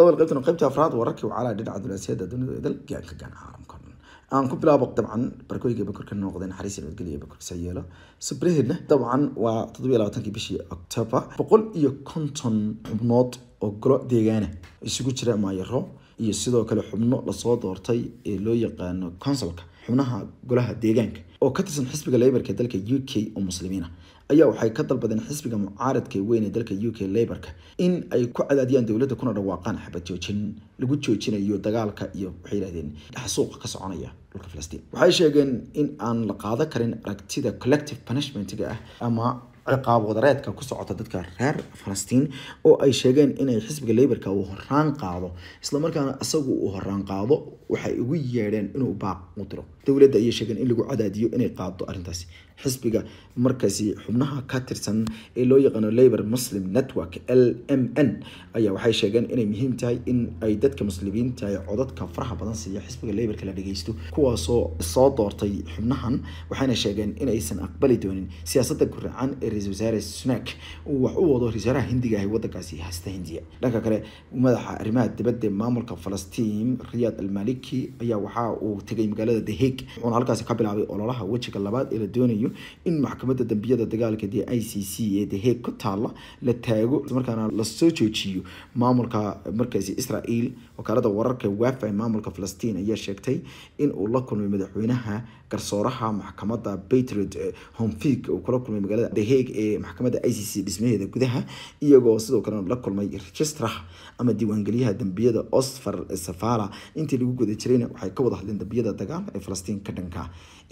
todobal qaybtan qaybta afraad wararkii wacaalaa dhinaca dulasiyada dunida idal gaanka gaan caalamka dhan aan ku bilaabo dabcan barkooyiga bakorka noqday naxariis nabadgelya bakorka sa yeelo subraheedna dabcan waa toddobiyo labaatankii bishii october boqol iyo konton xubnood oo golo deegaana isugu jira maayaro iyo sidoo kale xubno lasoo doortay ee loo yaqaano consulka xubnaha golaha deegaanka oo ka tirsan xisbiga laborka dalka u k oo muslimiina ayaa waxay ka dalbadeen xisbiga mucaaradka weyn ee dalka u k laborka in ay ku cadaadiyaan dowladda kuna dhawaaqaan xabadjoojin lagu joojinayo dagaalka iyo waxay yihahdeen dhexsuuqa ka soconaya dhulka filistiin waxay sheegeen in aan la qaadan karin aragtida collective punishmentga ah ama ciqaab wadareedka ku socota dadka reer falastiin oo ay sheegeen inay xisbiga laborka uu horaan qaado islamarkaana isagu uu horaan qaado waxay ugu yeedheen inuu baaq u diro dowladda ayay sheegeen in lagu cadaadiyo inay qaado arrintaasi xisbiga markaasi xubnaha ka tirsan ee loo yaqaano labor muslim network l m n ayaa waxay sheegeen inay muhiim tahay in ay dadka muslimiinta codadka faraha badan siiya xisbiga laborka la dhageysto kuwaasoo soo doortay xubnahan waxayna sheegeen inaysan aqbali doonin siyaasada guracan ee ra-isul wasaare sunak uu wax u wado ra-isul hindiga ah wadankaasi hasta hindiya dhanka kale madaxa arrimaha dibadda ee maamulka falastiin riyaad almaliki ayaa waxa uu tegay magaalada the hague wuxuuna halkaasi ka bilaabay ololaha wejiga labaad ee la doonayo in maxkamadda dambiyada dagaalka dee i c c ee dehee ku taalla la taago markaana lasoo joojiyo maamulka markaasi israel wakaalada wararka wafa maamulka falastiin ayaa sheegtay in uu la kulmay madaxweynaha garsooraha maxkamadda patriot eh, homfig uu kula kulmay magaalada deheg ee maxkamadda i c c dhismaheeda gudaha iyagoo sidoo kalena la kulmay registrah ama diiwaangelyaha dambiyada osfar safala intii lagu guda jirayna waxay ka wada hadleen dambiyada dagaal ee falastiin ka dhanka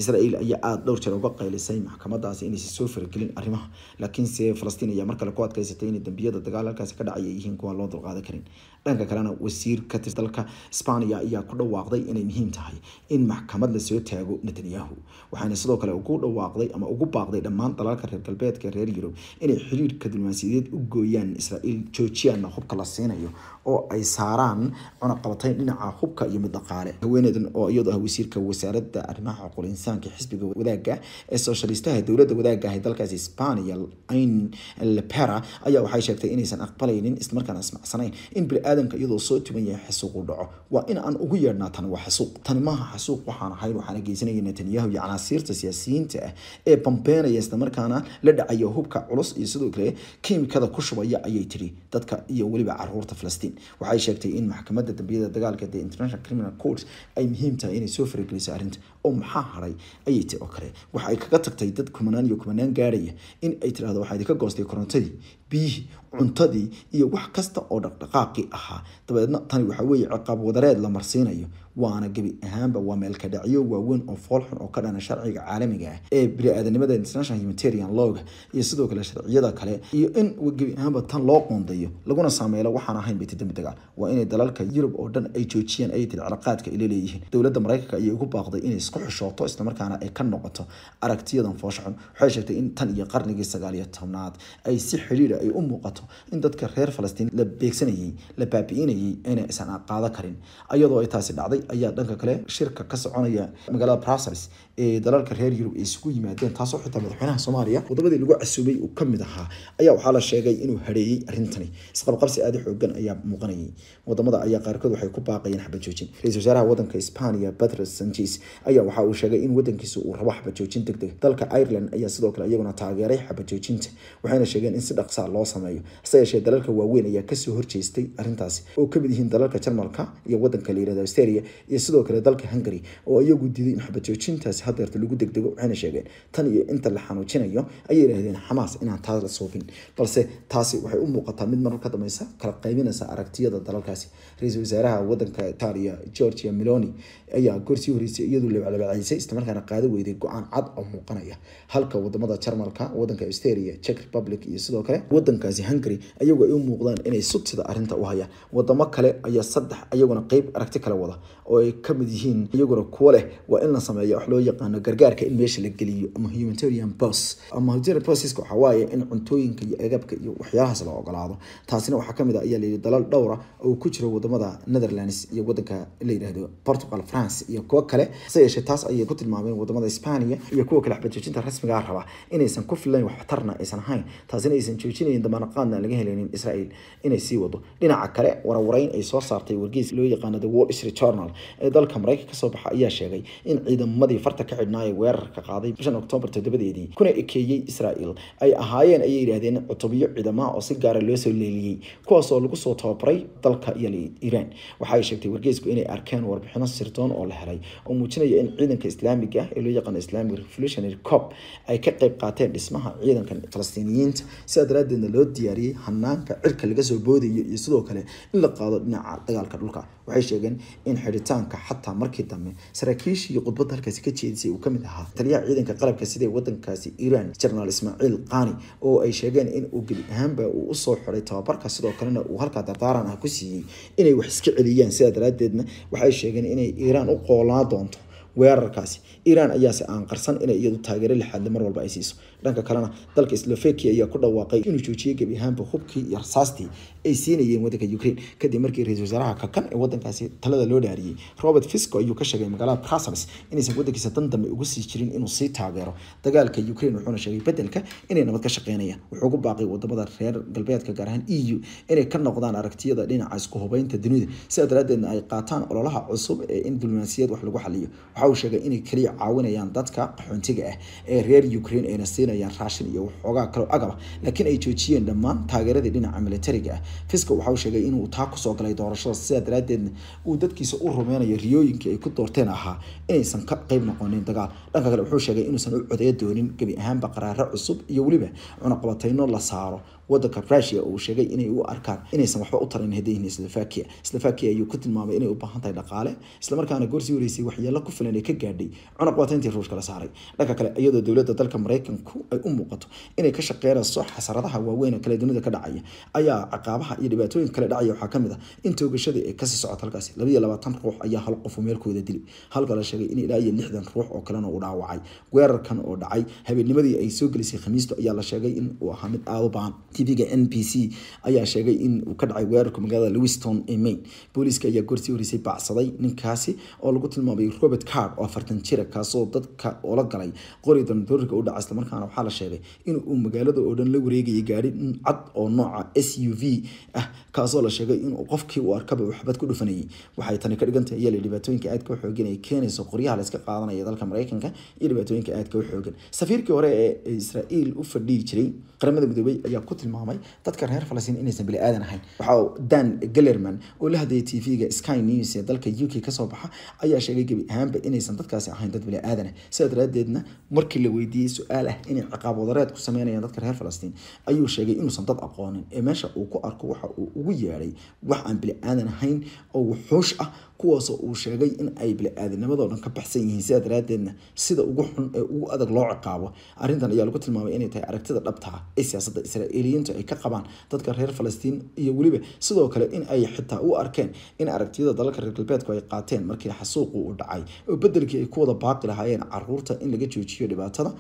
israel ayaa aada dhowr jeer uga qaylisay maxkamadaasi inaysa soo faragelin arrimaha laakiinse falastiin ayaa mar kale ku adkaysatay inay dambiyada dagaal halkaasi ka dhacay ay yihiin kuwaan loo dulqaadan karin dhanka kalena wasiir ka tirsan dalka sbaniya ayaa ku dhawaaqday inay muhiim tahay in maxkamad lasoo taago netanyahu waxaana sidoo kale ugu dhawaaqday ama ugu baaqday dhammaan dalalka reer galbeedka reer yurub inay xiriirka diblomaasiyadeed u gooyaan israel joojiyaana hubka la siinayo oo ay saaraan cunaqabatayn dhinaca hubka iyo mid dhaqaale haweeneydan oo iyadu ah wasiirka wasaaradda arrimaha xuquul insaanka xisbiga wadaagga ee soshalistaha dowladda wadaagga ahay dalkaas isbaniya ayn lepera ayaa waxay sheegtay inaysan aqbalaynin islamarkaana ismacsanayn in bili baniaadamka iyadoo soo tuban yahay xasuuqu dhaco waa in aan ugu yeedhnaa tan waa xasuuq tani maaha xasuuq waxaan ahayn waxaana geysanaya netanyahu iyo canaasiirta siyaasiyiinta ah ee bambeenaya islamarkaana la dhacaya hubka culus iyo sidoo kale kiimikada ku shubaya ayay tiri dadka iyo weliba caruurta falastiin waxay sheegtay in maxkamadda dambiyada dagaalka the international criminal court ay muhiim tahay inay soo farageliso arrinta oo maxaa haray ayay ti oo kale waxaay kaga tagtay dad kumanaan iyo kumanaan gaaraya in ay tirahdo waxaa idinka goostay korontadii biyihii cuntadii iyo wax kasta oo dhaqdhaqaaqii ah ahaa dabeedna tani waxa weeye ciqaab wadareed la marsiinayo waana gebi ahaanba waa meel ka dhacyo waaweyn oo foolxun oo ka dhana sharciga caalamiga ah ee bini-aadanimada international humanitarian lowga iyo sidoo kale sharciyada kale iyo in gebi ahaanba tan loo qoondayo laguna saameelo waxaan ahayn beti dembi waa inay dalalka yurub oo dhan ay joojiyaan ayay tiri cilaaqaadka ay leeyihiin dowladda maraykanka ayay ugu baaqday inay isku xishooto islamarkaana ay ka noqoto aragtiyadan fooshaxun waxay sheegtay in tan iyo qarnigii sagaal tobnaad ay si xidhiidha ah ay u muuqato in dadka reer falastiin la beegsanayay la baabi'inayay inay qaado karin ayadoo ay taasi dhacday ayaa dhanka kale shirka ka soconaya magaalada brussels ee dalalka reer yurub ay isugu yimaadeen taasoo xitaa madaxweynaha soomaaliya waddamadii lagu casuubay uu ka mid ahaa ayaa waxaa la sheegay inuu hareeyey arrintani isqabqabsi aada u xoogan ayaa muuqanayay wadamada ayaa qaarkood waxay ku baaqayeen xabajoojin ra-isul wasaaraha wadanka isbaaniya pedro sanchez ayaa waxa uu sheegay in wadankiisu uu rabo xabajoojin deg deg dalka ireland ayaa sidoo kale iyaguna taageeray xabajoojinta waxayna sheegeen in si dhaqsaa ah loo sameeyo hase yeeshee dalalka waaweyn ayaa kasoo horjeestay arrintaasi oo kamid yihiin dalalka jarmalka iyo wadanka la yirahda australia iyo sidoo kale dalka hungary oo iyagu diiday in xabajoojintaasi hadeerta lagu degdego waxayna sheegeen tan iyo inta la xanuujinayo ayay yidhahdeen xamaas inaan taas la soofin balse taasi waxay u muuqataa mid marar ka dambaysa kala qaybinaysa aragtiyada dalalkaasi ra-iisul wasaaraha wadanka itaaliya georgia meloni ayaa gorsii horeysay iyaduu labaclabacaysay islamarkaana qaada weyday go-aan cad oo muuqanaya halka wadamada jarmalka wadanka australia czech republic iyo sidoo kale wadankaasi hungary ayagu ay u muuqdaan inay subsida arrinta u hayaan wadamo kale ayaa saddex ayaguna qeyb aragti kale wada oo ay ka mid yihiin iyaguna kuwo leh waa in la sameeya wax loo yaqaano gargaarka in meesha la geliyo ama humanitarian bus ama humanitarian buses waxa waaye in cuntooyinka iyo agabka iyo waxyaalahaas la ogolaado taasina waxaa kamid ah ayaa layidhi dalal dhowra oo ku jira wadamada Netherlands iyo wadanka la yidhaahdo Portugal France iyo kuwa kale se yeeshee taas ayay ku tilmaameen wadamada Isbaaniya iyo kuwa kale xabadjoojinta rasmiga ah raba inaysan ku filayn wax aysan ahayn taasina aysan joojinayn damaanad laga helaynin Israa'iil inay sii wado dhinaca kale warwareyn ay soo saartay wargeys loo yaqaano The Wall Street Journal ee dalka maraykanka kasoo baxa ayaa sheegay in ciidamadii farta ka xidhnaayee weerarka qaaday bishan oktoobar toddobadeedii kuna ekeeyey israel ay ahaayeen ayay yidhaahdeen cutubyo ciidamaha oo si gaara loo soo leeliyey kuwaas oo lagu soo tababaray dalka iyo iiraan waxa ay sheegtay wargeysku inay arkeen warbixino sirdoon oo la helay oo muujinaya in ciidanka islaamiga ee loo yaqaano islamic revolutionary corp ay ka qayb qaateen dhismaha ciidankan falastiiniyiinta sidaa daraadeedna loo diyaariyey hanaanka cirka laga soo boodayo iyo sidoo kale in la qaado dhinaca dagaalka dhulka waxay sheegeen in xiritaanka xataa markii dambe saraakiishii khudbadda halkaasi ka jeedisay uu kamid ahaa taliyaha ciidanka qalabka sida wadankaasi iiraan jenaraal ismaaciil qani oo ay sheegeen in uu geli ahaanba uu usoo xiday tababarka sidoo kalena uu halkaa dardaaran ah ku siiyey inay wax iska celiyaan sidaa daraaddeedna waxay sheegeen inay iiraan u qoolaa doonto weerarkaasi iiraan ayaase aan inay iyadu taageero lixaadle mar walba ay siiso dhanka kalena dalka slofekia ayaa ku dhawaaqay inuu joojiyay gebi ahaanba hubkii iyo rasaastii ay siinayeen waddanka ukraine kadib markii ra-isul wasaaraha kakan ee waddankaasi talada loo dhaariyey robert fisco ayuu ka sheegay magaalada brussels inaysan waddankiisa dan ugu sii jirin inuu sii taageero dagaalka ukraine wuxuuna sheegay beddelka inay nabad ka shaqeynayaan wuxuu ku baaqay wadamada reer galbeedka gaar ahaan e inay ka noqdaan aragtiyada dhinaca isku hubeynta dunida sidaa daraaddeedna ay qaataan ololaha cusub ee in diblomaasiyad wax lagu xaliyo waxaa waxa sheegay inay keliya caawinayaan dadka qaxoontiga ah ee reer ukrain ayna siinayaan raashin iyo waxoogaa kaloo agaba ah. laakiin ay joojiyeen dhammaan taageeradii dhinaca militariga ah fiska waxa sheegay inuu taa kusoo galay doorashada sidaa daraadeedna uu dadkiisa u rumeynayo riyooyinkii ay ku doorteen ahaa inaysan ka qayb noqonin dagaal dhanka kale wuxuu sheegay inuusan u codeeya doonin gebi ahaanba qaraaro cusub iyo weliba cunaqabatayno la saaro wadanka rusia uu sheegay inay u arkaan inaysan waxba u taran hadayn slovakia slovakia ayuu ku tilmaamay inay u baahan tahay dhaqaale islamarkaana goorsii wareysay waxyeelo ku filan ee ka gaadhay cunaq ruushka la saaray dhanka kale iyadoo dowladda dalka maraykanku ay u muuqato inay ka shaqeynayso xasaradaha waaweyn kale dunida ka dhacaya ayaa caqaabaha iyo dhibaatooyin kale dhacaya waxaa kamid ah in toogashadii ay kasii socoto halkaasi labaiyo labaatan ruux ayaa hal qofu meelkooda dilay halka la sheegay in ilaa iyo lixdan ruux oo kalena uu dhaawacay weerarkan oo dhacay habeennimadii ay soo gelisay khamiisto ayaa la sheegay in uu ahaa mid aada u baan tvga n b c ayaa sheegay in uu ka dhacay weerarka magaalada lewiston ee maine booliiska ayaa gorsii horeysay bacsaday ninkaasi oo lagu tilmaamay robert card oo afartan jira kaasoo dadka oola galay qori dandoorka u dhaca islamarkaana waxaa la sheegay in uu magaalada oo dhan la wareegayay gaari cad oo nooca s u v ah kaasoo la sheegay in qofkii uu arkaba waxbad ku dhufanayay waxay tani ka dhigantahay iyala dhibaatooyinka aadka u ay keenayso qoryaha la qaadanaya dalka mareykanka iyo dhibaatooyinka aadka u safiirkii hore ee israael u fadhihi jiray qaramada midoobey ayaa ku tilmaamay tilmaamay dadka reer falastiin inaysan bili-aadan ahayn waxa uu dan galerman oo la hadlayay t v-ga sky news ee dalka u k kasoo baxa ayaa sheegay gebi ahaanba inaysan dadkaasi ahayn dad bili-aadanah sidaa daraadeedna markii la weydiiyey su-aal ah inay ciqaabwadareed ku sameynayaan dadka reer falastiin ayuu sheegay inuusan dad aqoonin ee meesha uu ku arko waxa uu ugu yeedhay wax aan bili-aadan ahayn oo wuxuush ah kuwaasoo uu sheegay in ay bili-aadinimadoo dhan ka baxsan yihiin sidaa daraadeedna sida ugu xun ee ugu adag loo ciqaabo arrintan ayaa lagu tilmaamay inay tahay aragtida dhabtaa ah ee siyaasadda israa'iiliyiintu ay ka qabaan dadka reer falastiin iyo weliba sidoo kale in ay xitaa u arkeen in aragtiyada dalalka reer galbeedku ay qaateen markii xasuuqu u dhacay oo bedelkii ay ku baaqi lahaayeen caruurta in laga joojiyo dhibaatada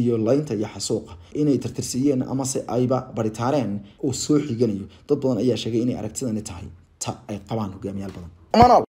iyo laynta iyo xasuuqa inay tirtirsiiyeen amase ayba baritaaneen oo soo xiganayo dad badan ayaa sheegay inay aragtidani tahay ta ay qabaan hogaamiyaal badan